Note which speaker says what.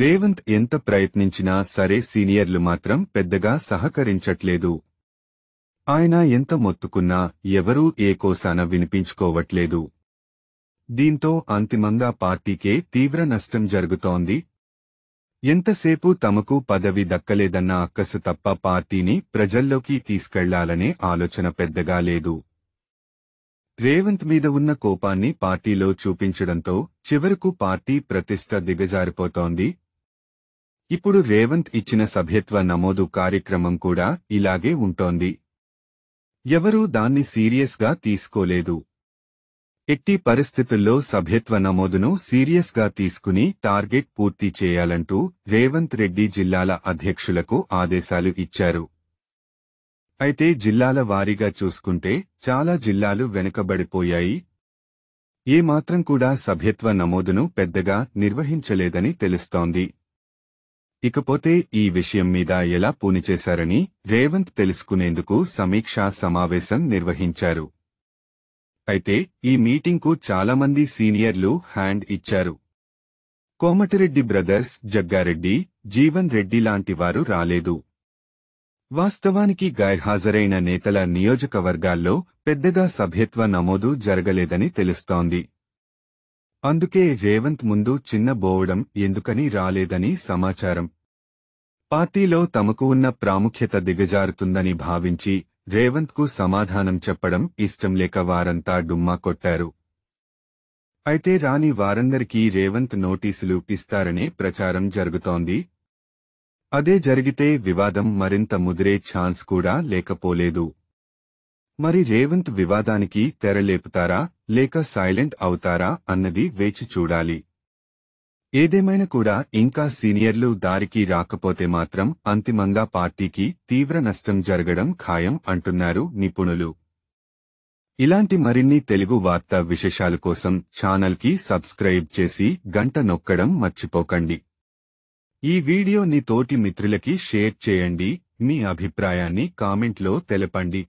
Speaker 1: రేవంత్ ఎంత ప్రయత్నించినా సరే సీనియర్లు మాత్రం పెద్దగా సహకరించట్లేదు ఆయన ఎంత మొత్తుకున్నా ఎవరూ ఏకోసాన వినిపించుకోవట్లేదు దీంతో అంతిమంగా పార్టీకే తీవ్ర నష్టం జరుగుతోంది ఎంతసేపు తమకు పదవి దక్కలేదన్న అక్కసు తప్ప పార్టీని ప్రజల్లోకి తీసుకెళ్లాలనే ఆలోచన పెద్దగా లేదు రేవంత్ మీద ఉన్న కోపాన్ని పార్టీలో చూపించడంతో చివరకు పార్టీ ప్రతిష్ట దిగజారిపోతోంది ఇప్పుడు రేవంత్ ఇచ్చిన సభ్యత్వ నమోదు కార్యక్రమం కూడా ఇలాగే ఉంటోంది ఎవరూ దాన్ని సీరియస్గా తీసుకోలేదు ఎట్టి పరిస్థితుల్లో సభ్యత్వ నమోదును సీరియస్గా తీసుకుని టార్గెట్ పూర్తి చేయాలంటూ రేవంత్ రెడ్డి జిల్లాల అధ్యక్షులకు ఆదేశాలు ఇచ్చారు అయితే జిల్లాల వారీగా చూసుకుంటే చాలా జిల్లాలు వెనుకబడిపోయాయి ఏమాత్రం కూడా సభ్యత్వ నమోదును పెద్దగా నిర్వహించలేదని తెలుస్తోంది ఇకపోతే ఈ విషయం మీద ఎలా పూనిచేశారని రేవంత్ తెలుసుకునేందుకు సమీక్షా సమావేశం నిర్వహించారు అయితే ఈ మీటింగ్కు చాలామంది సీనియర్లు హ్యాండ్ ఇచ్చారు కోమటిరెడ్డి బ్రదర్స్ జగ్గారెడ్డి జీవన్ రెడ్డి లాంటి వారు రాలేదు వాస్తవానికి గైర్హాజరైన నేతల నియోజకవర్గాల్లో పెద్దగా సభ్యత్వ నమోదు జరగలేదని తెలుస్తోంది అందుకే రేవంత్ ముందు చిన్న బోవడం ఎందుకని రాలేదని సమాచారం పార్టీలో తమకు ఉన్న ప్రాముఖ్యత దిగజారుతుందని భావించి రేవంత్కు సమాధానం చెప్పడం ఇష్టం లేక వారంతా డుమ్మా కొట్టారు అయితే రాని వారందరికీ రేవంత్ నోటీసులు ఇస్తారనే ప్రచారం జరుగుతోంది అదే జరిగితే వివాదం మరింత ముదిరే ఛాన్స్ కూడా లేకపోలేదు మరి రేవంత్ వివాదానికి తెరలేపుతారా లేక సైలెంట్ అవుతారా అన్నది వేచి చూడాలి ఏదేమైనా కూడా ఇంకా సీనియర్లు దారికి రాకపోతే మాత్రం అంతిమంగా పార్టీకి తీవ్ర నష్టం జరగడం ఖాయం అంటున్నారు నిపుణులు ఇలాంటి మరిన్ని తెలుగు వార్తా విశేషాల కోసం ఛానల్కి సబ్స్క్రైబ్ చేసి గంట నొక్కడం మర్చిపోకండి ఈ వీడియోని తోటి మిత్రులకి షేర్ చేయండి మీ అభిప్రాయాన్ని కామెంట్లో తెలపండి